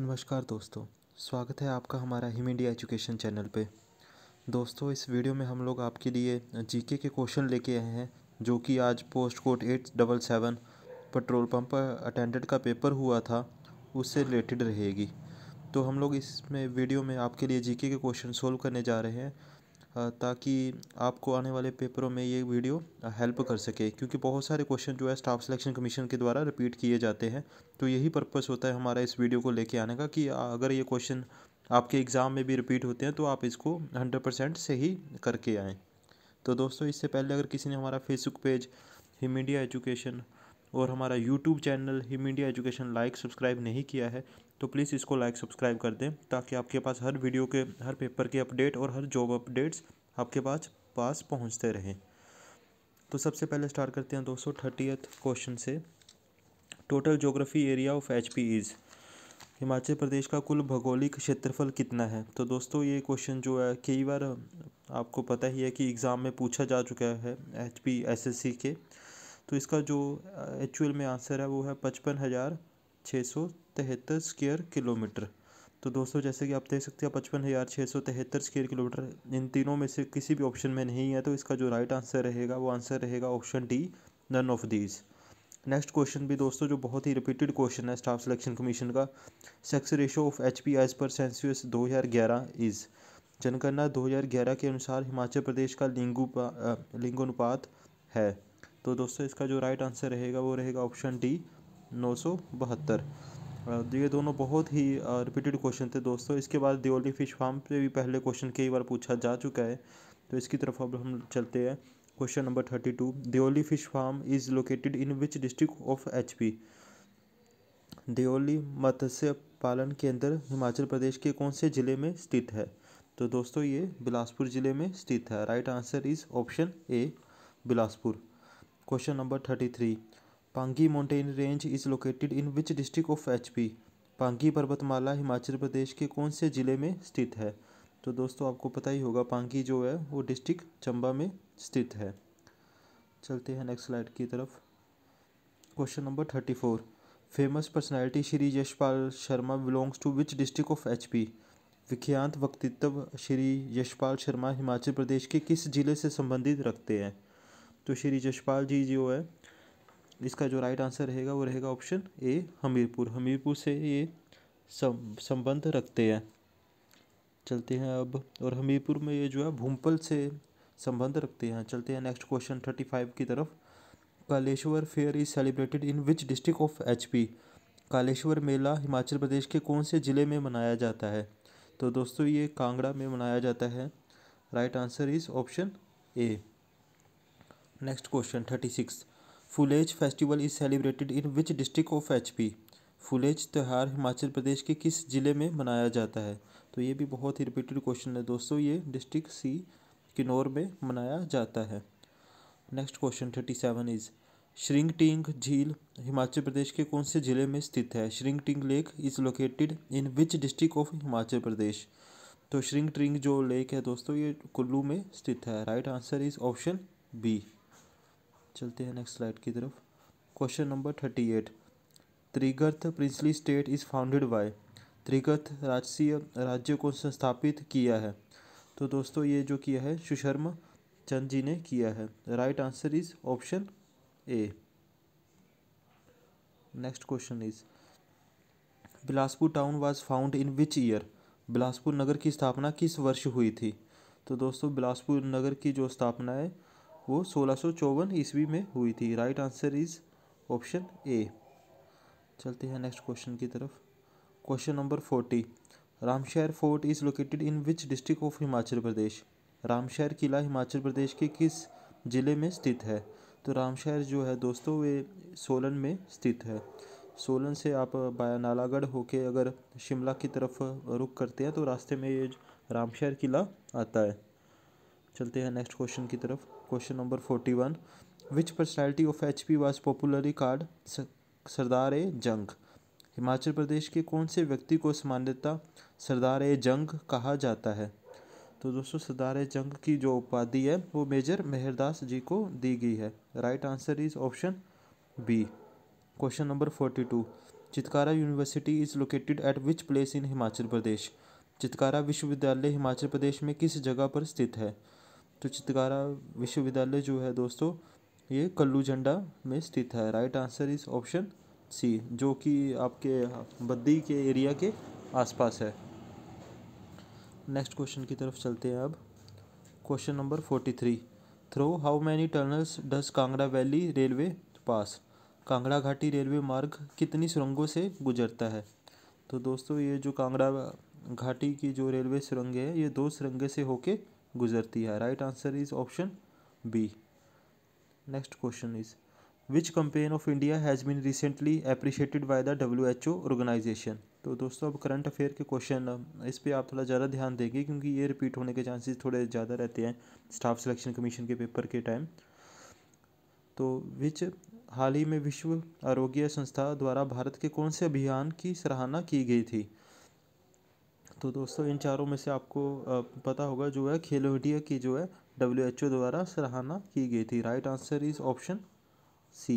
नमस्कार दोस्तों स्वागत है आपका हमारा हिम इंडिया एजुकेशन चैनल पे दोस्तों इस वीडियो में हम लोग आपके लिए जीके के क्वेश्चन लेके आए हैं जो कि आज post code eight double seven petrol pump attendant का पेपर हुआ था उससे रिलेटेड रहेगी तो हम लोग इसमें वीडियो में आपके लिए जीके के क्वेश्चन सोल्व करने जा रहे हैं ताकि आपको आने वाले पेपरों में ये वीडियो हेल्प कर सके क्योंकि बहुत सारे क्वेश्चन जो है स्टाफ सिलेक्शन कमीशन के द्वारा रिपीट किए जाते हैं तो यही पर्पस होता है हमारा इस वीडियो को लेके आने का कि अगर ये क्वेश्चन आपके एग्ज़ाम में भी रिपीट होते हैं तो आप इसको हंड्रेड परसेंट से ही करके आएँ तो दोस्तों इससे पहले अगर किसी ने हमारा Facebook page Him India Education और हमारा YouTube channel Him India Education like subscribe नहीं किया है तो प्लीज़ इसको लाइक सब्सक्राइब कर दें ताकि आपके पास हर वीडियो के हर पेपर के अपडेट और हर जॉब अपडेट्स आपके पास पास पहुँचते रहें तो सबसे पहले स्टार्ट करते हैं दोस्तों क्वेश्चन से total geography area of H P is Himachal Pradesh का कुल भौगोलिक क्षेत्रफल कितना है तो दोस्तों ये क्वेश्चन जो है कई बार आपको पता ही है कि एग्ज़ाम में पूछा जा चुका है H P S S C के तो इसका जो एक्चुअल uh, में आंसर है वो है पचपन हज़ार छः सौ तिहत्तर स्क्वेयर किलोमीटर तो दोस्तों जैसे कि आप देख सकते हैं पचपन हज़ार छः सौ तिहत्तर स्क्वेयर किलोमीटर इन तीनों में से किसी भी ऑप्शन में नहीं है तो इसका जो राइट आंसर रहेगा वो आंसर रहेगा option D none of these next question भी दोस्तों जो बहुत ही रिपीटेड क्वेश्चन है स्टाफ सिलेक्शन कमीशन का sex ratio of H P as per census दो हज़ार ग्यारह इज़ जनगणना 2011 के अनुसार हिमाचल प्रदेश का लिंगु लिंगानुपात है तो दोस्तों इसका जो राइट आंसर रहेगा वो रहेगा ऑप्शन डी नौ सौ बहत्तर तो ये दोनों बहुत ही रिपीटेड क्वेश्चन थे दोस्तों इसके बाद दियोली फिश फार्म पे भी पहले क्वेश्चन कई बार पूछा जा चुका है तो इसकी तरफ अब हम चलते हैं question number thirty two Deoli fish farm is located in which district of H P Deoli मत्स्य पालन केंद्र हिमाचल प्रदेश के कौन से ज़िले में स्थित है तो दोस्तों ये बिलासपुर ज़िले में स्थित है right answer is option A Bilaspur question number thirty three Pangi mountain range is located in which district of H P Pangi पर्वतमाला हिमाचल प्रदेश के कौन से ज़िले में स्थित है तो दोस्तों आपको पता ही होगा पांगी जो है वो डिस्ट्रिक्ट चंबा में स्थित है चलते हैं नेक्स्ट स्लाइड की तरफ question number thirty four famous personality Shri Yashpal Sharma belongs to which district of H P विख्यात वक्तित्व श्री यशपाल शर्मा हिमाचल प्रदेश के किस ज़िले से संबंधित रखते हैं तो श्री यशपाल जी जो है इसका जो राइट आंसर रहेगा वो रहेगा ऑप्शन ए हमीरपुर हमीरपुर से ये संबंध रखते हैं चलते हैं अब और हमीरपुर में ये जो है भूमपल से संबंध रखते हैं चलते हैं नेक्स्ट क्वेश्चन थर्टी फाइव की तरफ Kaleshwar fair is celebrated in which district of H P Kaleshwar मेला हिमाचल प्रदेश के कौन से ज़िले में मनाया जाता है तो दोस्तों ये कांगड़ा में मनाया जाता है right answer is option A next question thirty six Phulech festival is celebrated in which district of H P Phulech त्यौहार हिमाचल प्रदेश के किस ज़िले में मनाया जाता है तो ये भी बहुत ही रिपीटेड क्वेश्चन है दोस्तों ये डिस्ट्रिक्ट सी किन्नौर में मनाया जाता है next question thirty seven is Shringting झील हिमाचल प्रदेश के कौन से ज़िले में स्थित है Shringting lake is located in which district of Himachal Pradesh तो श्रिंगटिंग जो लेक है दोस्तों ये कुल्लू में स्थित है right answer is option B चलते हैं नेक्स्ट स्लाइड की तरफ question number thirty eight Trigarta princely state is founded by Trigarta राजसीय राज्य को संस्थापित किया है तो दोस्तों ये जो किया है सुशर्मा चंद जी ने किया है right answer is option A next question is Bilaspur town was founded in which year Bilaspur नगर की स्थापना किस वर्ष हुई थी तो दोस्तों बिलासपुर नगर की जो स्थापना है वो सोलह ईस्वी में हुई थी right answer is option A चलते हैं नेक्स्ट क्वेश्चन की तरफ question number forty Ramshahar fort is located in which district of Himachal Pradesh Ramshahar किला हिमाचल प्रदेश के किस ज़िले में स्थित है तो रामशहर जो है दोस्तों वे सोलन में स्थित है सोलन से आप बाया नालागढ़ होके अगर शिमला की तरफ रुक करते हैं तो रास्ते में ये रामशहर किला आता है चलते हैं नेक्स्ट क्वेश्चन की तरफ question forty one which personality of H P was popularly called Sardar e Jung Himachal Pradesh के कौन से व्यक्ति को सामान्यतः सरदार ए जंग कहा जाता है तो दोस्तों सरदार ए जंग की जो उपाधि है वो मेजर मेहरदास जी को दी गई है right answer is option B question number forty two Chitkara university is located at which place in Himachal Pradesh Chitkara विश्वविद्यालय हिमाचल प्रदेश में किस जगह पर स्थित है तो चित्रकारा विश्वविद्यालय जो है दोस्तों ये कल्लू झंडा में स्थित है right answer is option C जो कि आपके बद्दी के एरिया के आसपास है नेक्स्ट क्वेश्चन की तरफ चलते हैं अब question number forty three throw how many tunnels does Kangra valley railway pass Kangra घाटी रेलवे मार्ग कितनी सुरंगों से गुजरता है तो दोस्तों ये जो कांगड़ा घाटी की जो रेलवे सुरंगें हैं ये दो सुरंगें से होके गुजरती है right answer is option B next question is which campaign of India has been recently appreciated by the W H O organisation तो दोस्तों अब करंट अफेयर के क्वेश्चन इस पर आप थोड़ा ज़्यादा ध्यान देंगे क्योंकि ये रिपीट होने के चांसेस थोड़े ज़्यादा रहते हैं स्टाफ सिलेक्शन कमीशन के पेपर के टाइम तो विच हाल ही में विश्व आरोग्य संस्था द्वारा भारत के कौन से अभियान की सराहना की गई थी तो दोस्तों इन चारों में से आपको पता होगा जो है खेलो इंडिया की जो है डब्ल्यू एच ओ द्वारा सराहना की गई थी right answer is option C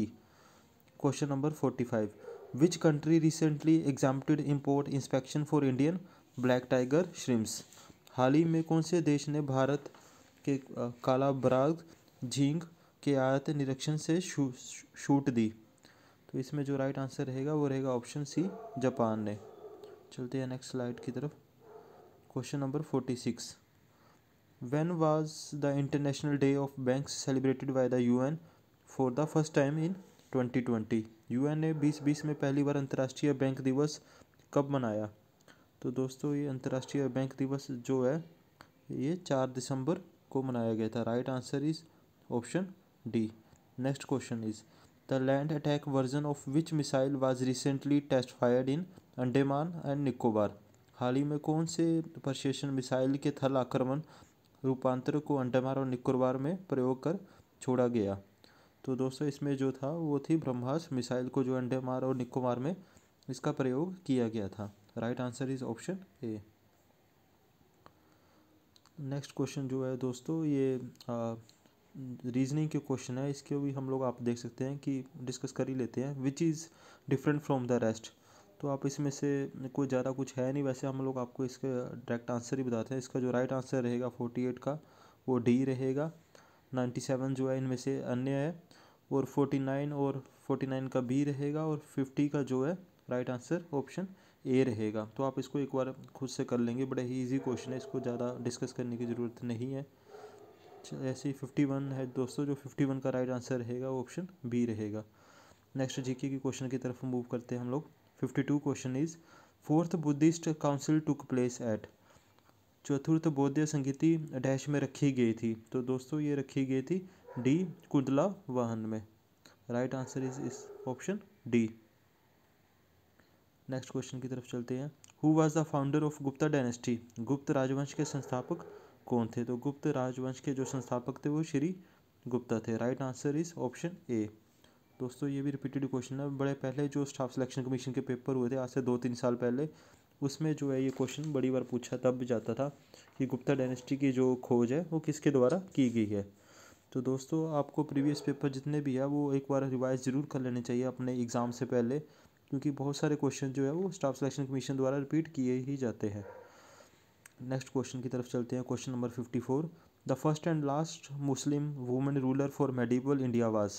question number forty five which country recently exempted import inspection for Indian black tiger shrimps हाल ही में कौन से देश ने भारत के काला बराग झींग के आयत निरीक्षण से शू, छूट दी तो इसमें जो राइट आंसर रहेगा वो रहेगा ऑप्शन सी जापान ने चलते हैं नेक्स्ट स्लाइड की तरफ question number forty six the international day of bank celebrated by the U N for the first time in twenty twenty U N ने बीस में पहली बार अंतर्राष्ट्रीय बैंक दिवस कब मनाया तो दोस्तों ये अंतर्राष्ट्रीय बैंक दिवस जो है ये चार दिसंबर को मनाया गया था right answer is option D next question is the land attack version of which missile was recently test fired in Andaman and Nicobar हाल ही में कौन से प्रशेषण मिसाइल के थल आक्रमण रूपांतर को अंडमान और निकोबार में प्रयोग कर छोड़ा गया तो दोस्तों इसमें जो था वो थी ब्रह्मास मिसाइल को जो अंडमान और निकोबार में इसका प्रयोग किया गया था right answer is option A next question जो है दोस्तों ये रीजनिंग के क्वेश्चन है इसके भी हम लोग आप देख सकते हैं कि डिस्कस कर ही लेते हैं which is different from the rest तो आप इसमें से कोई ज़्यादा कुछ है नहीं वैसे हम लोग आपको इसका डायरेक्ट आंसर ही बताते हैं इसका जो राइट आंसर रहेगा फोर्टी एट का वो डी रहेगा नाइन्टी सेवन जो है इनमें से अन्य है और फोर्टी नाइन और फोर्टी नाइन का बी रहेगा और फिफ्टी का जो है राइट आंसर ऑप्शन ए रहेगा तो आप इसको एक बार खुद से कर लेंगे बड़े ही ईजी क्वेश्चन है इसको ज़्यादा डिस्कस करने की ज़रूरत नहीं है अच्छा, ऐसे ही फिफ्टी वन है दोस्तों जो फिफ्टी वन का राइट आंसर रहेगा वो ऑप्शन बी रहेगा नेक्स्ट जीके के क्वेश्चन की तरफ मूव करते हैं हम लोग 52 question is fourth Buddhist council took place at चतुर्थ बौद्ध संगीति डैश में रखी गई थी तो दोस्तों ये रखी गई थी डी कुंडला वाहन में राइट आंसर इज इस ऑप्शन डी नेक्स्ट क्वेश्चन की तरफ चलते हैं who was the founder of Gupta dynasty गुप्त राजवंश के संस्थापक कौन थे तो गुप्त राजवंश के जो संस्थापक थे वो श्री गुप्ता थे right answer is option A दोस्तों ये भी रिपीटेड क्वेश्चन है बड़े पहले जो स्टाफ सिलेक्शन कमीशन के पेपर हुए थे आज से दो तीन साल पहले उसमें जो है ये क्वेश्चन बड़ी बार पूछा तब भी जाता था कि गुप्ता डायनेस्टी की जो खोज है वो किसके द्वारा की गई है तो दोस्तों आपको प्रीवियस पेपर जितने भी है वो एक बार रिवाइज ज़रूर कर लेने चाहिए अपने एग्ज़ाम से पहले क्योंकि बहुत सारे क्वेश्चन जो है वो स्टाफ सिलेक्शन कमीशन द्वारा रिपीट किए ही जाते हैं नेक्स्ट क्वेश्चन की तरफ चलते हैं question number fifty four the first and last Muslim women ruler for medieval India was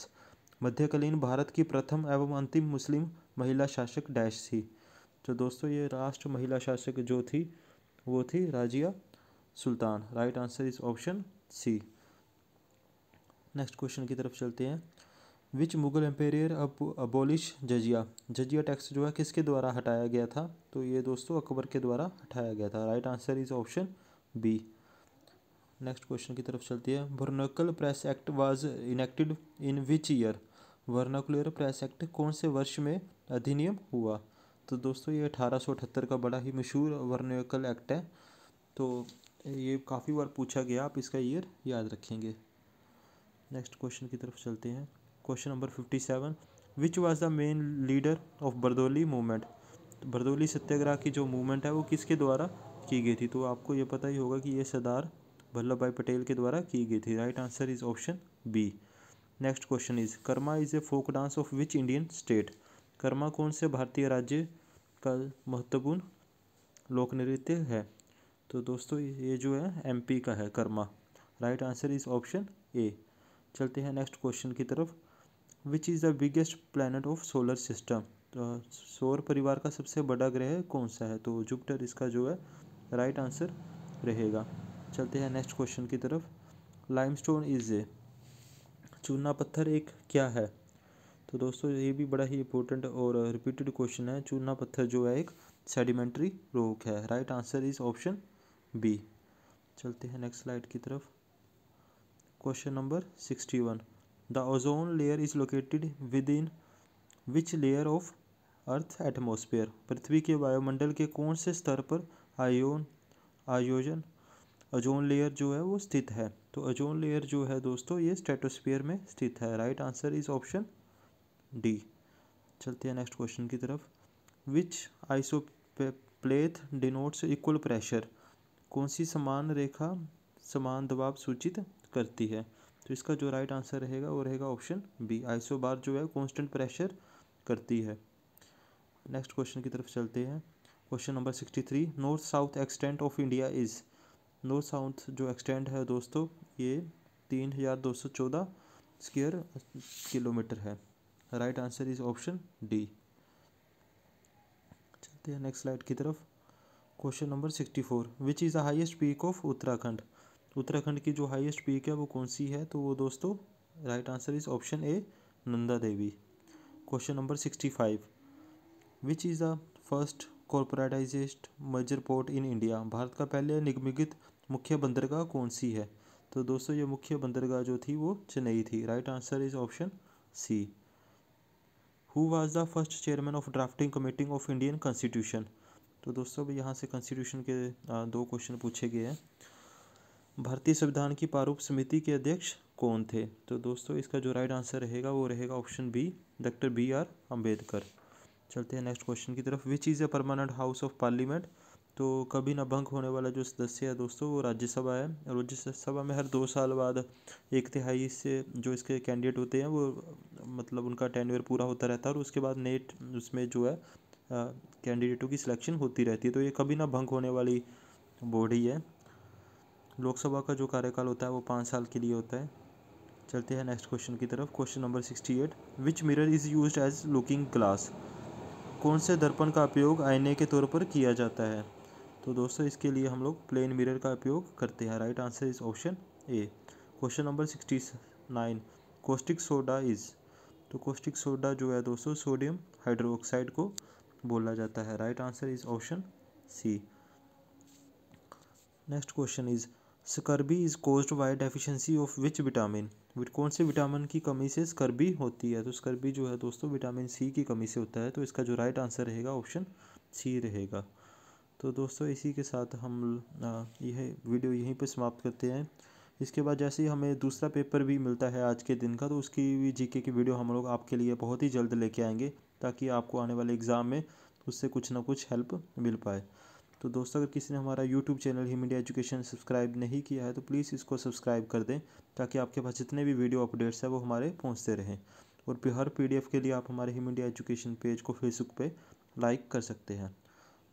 मध्यकालीन भारत की प्रथम एवं अंतिम मुस्लिम महिला शासक डैश थी तो दोस्तों ये राष्ट्र महिला शासक जो थी वो थी Razia Sultan right answer is option C next question की तरफ चलते हैं विच मुगल एम्पेरियर अब अबोलिश जजिया जजिया टैक्स जो है किसके द्वारा हटाया गया था तो ये दोस्तों अकबर के द्वारा हटाया गया था right answer is option B next question की तरफ चलती है vernacular press act was enacted in which year vernacular press act कौन से वर्ष में अधिनियम हुआ तो दोस्तों ये अठारह का बड़ा ही मशहूर वर्नाकल एक्ट है तो ये काफ़ी बार पूछा गया आप इसका ईयर याद रखेंगे नेक्स्ट क्वेश्चन की तरफ चलते हैं question number fifty seven which was the main leader of Bardoli movement Bardoli Bardoli Satyagraha की जो मूवमेंट है वो किसके द्वारा की गई थी तो आपको ये पता ही होगा कि ये सरदार वल्लभ भाई पटेल के द्वारा की गई थी right answer is option B next question is Karma is a folk dance of which Indian state Karma कौन से भारतीय राज्य का महत्वपूर्ण लोक नृत्य है तो दोस्तों ये जो है एमपी का है Karma right answer is option A चलते हैं नेक्स्ट क्वेश्चन की तरफ which is the biggest planet of solar system तो सौर परिवार का सबसे बड़ा ग्रह कौन सा है तो जुपिटर इसका जो है राइट आंसर रहेगा चलते हैं नेक्स्ट क्वेश्चन की तरफ लाइमस्टोन इज़ ए चूना पत्थर एक क्या है तो दोस्तों ये भी बड़ा ही इंपॉर्टेंट और रिपीटेड क्वेश्चन है चूना पत्थर जो है एक सेडिमेंट्री रोक है right answer is option B चलते हैं नेक्स्ट स्लाइड की तरफ question number sixty one the ozone layer is located within which layer of earth atmosphere पृथ्वी के वायुमंडल के कौन से स्तर पर आयोन आयोजन ओजोन लेयर जो है वो स्थित है तो अजोन लेयर जो है दोस्तों ये स्टेटोस्फीयर में स्थित है right answer is option D चलते हैं नेक्स्ट क्वेश्चन की तरफ which pleth denotes equal pressure कौन सी समान रेखा समान दबाव सूचित करती है तो इसका जो राइट आंसर रहेगा वो रहेगा ऑप्शन बी आइसो बार जो है कॉन्स्टेंट प्रेशर करती है नेक्स्ट क्वेश्चन की तरफ चलते हैं question number sixty three north south extent of India is north south जो एक्सटेंड है दोस्तों ये तीन हज़ार दो सौ चौदह स्क्वेयर किलोमीटर है right answer is option D चलते हैं नेक्स्ट स्लाइड की तरफ question number sixty four which is the highest peak of Uttarakhand Uttarakhand की जो हाइस्ट पीक है वो कौन सी है तो वो दोस्तों right answer is option A Nanda Devi question number sixty five which is the first corporatised major port in India भारत का पहले निगमित मुख्य बंदरगाह कौन सी है तो दोस्तों ये मुख्य बंदरगाह जो थी वो चेन्नई थी right answer is option C who was the first chairman of drafting committee of Indian constitution तो दोस्तों अभी यहाँ से कॉन्स्टिट्यूशन के दो क्वेश्चन पूछे गए हैं भारतीय संविधान की प्रारूप समिति के अध्यक्ष कौन थे तो दोस्तों इसका जो राइट आंसर रहेगा वो रहेगा option B doctor B R Ambedkar चलते हैं नेक्स्ट क्वेश्चन की तरफ which is a permanent house of parliament तो कभी ना भंग होने वाला जो सदस्य है दोस्तों वो राज्यसभा है और राज्यसभा में हर दो साल बाद एक तिहाई से जो इसके कैंडिडेट होते हैं वो मतलब उनका टेन्योर पूरा होता रहता है और उसके बाद नेट उसमें जो है कैंडिडेटों की सिलेक्शन होती रहती है तो ये कभी ना भंग होने वाली बॉडी है लोकसभा का जो कार्यकाल होता है वो पाँच साल के लिए होता है चलते हैं नेक्स्ट क्वेश्चन की तरफ question number sixty eight which mirror is use as looking glass कौन से दर्पण का उपयोग आईने के तौर पर किया जाता है तो दोस्तों इसके लिए हम लोग प्लेन मिरर का उपयोग करते हैं right answer is option A question number sixty nine caustic soda is तो कोस्टिक सोडा जो है दोस्तों सोडियम हाइड्रोक्साइड को बोला जाता है right answer is option C next question is scurvy is caused by deficiency of which vitamin कौन से विटामिन की कमी से स्कर्बी होती है तो स्कर्बी जो है दोस्तों विटामिन सी की कमी से होता है तो इसका जो राइट आंसर रहेगा ऑप्शन सी रहेगा तो दोस्तों इसी के साथ हम यह वीडियो यहीं पर समाप्त करते हैं इसके बाद जैसे ही हमें दूसरा पेपर भी मिलता है आज के दिन का तो उसकी भी जीके की वीडियो हम लोग आपके लिए बहुत ही जल्द लेके आएंगे ताकि आपको आने वाले एग्ज़ाम में उससे कुछ ना कुछ हेल्प मिल पाए तो दोस्तों अगर किसी ने हमारा YouTube channel Him India education subscribe नहीं किया है तो प्लीज़ इसको सब्सक्राइब कर दें ताकि आपके पास जितने भी वीडियो अपडेट्स हैं वो हमारे पहुँचते रहें और हर पी के लिए आप हमारे हिम इंडिया एजुकेशन पेज को फेसबुक पर लाइक कर सकते हैं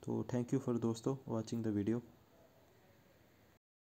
तो थैंक यू फॉर दोस्तों वॉचिंग द वीडियो